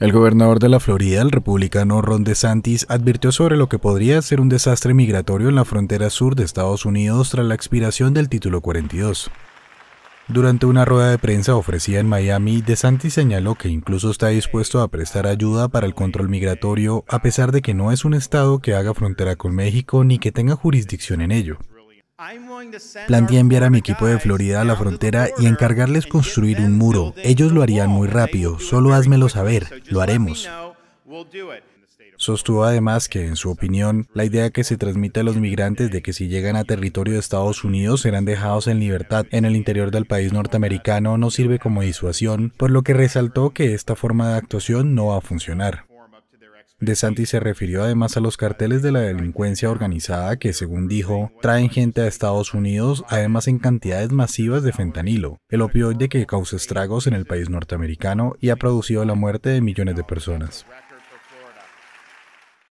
El gobernador de la Florida, el republicano Ron DeSantis, advirtió sobre lo que podría ser un desastre migratorio en la frontera sur de Estados Unidos tras la expiración del título 42. Durante una rueda de prensa ofrecida en Miami, DeSantis señaló que incluso está dispuesto a prestar ayuda para el control migratorio, a pesar de que no es un estado que haga frontera con México ni que tenga jurisdicción en ello. Planteé enviar a mi equipo de Florida a la frontera y encargarles construir un muro. Ellos lo harían muy rápido, solo házmelo saber, lo haremos. Sostuvo además que, en su opinión, la idea que se transmite a los migrantes de que si llegan a territorio de Estados Unidos serán dejados en libertad en el interior del país norteamericano no sirve como disuasión, por lo que resaltó que esta forma de actuación no va a funcionar. De Santi se refirió además a los carteles de la delincuencia organizada que, según dijo, traen gente a Estados Unidos, además en cantidades masivas de fentanilo, el opioide que causa estragos en el país norteamericano y ha producido la muerte de millones de personas.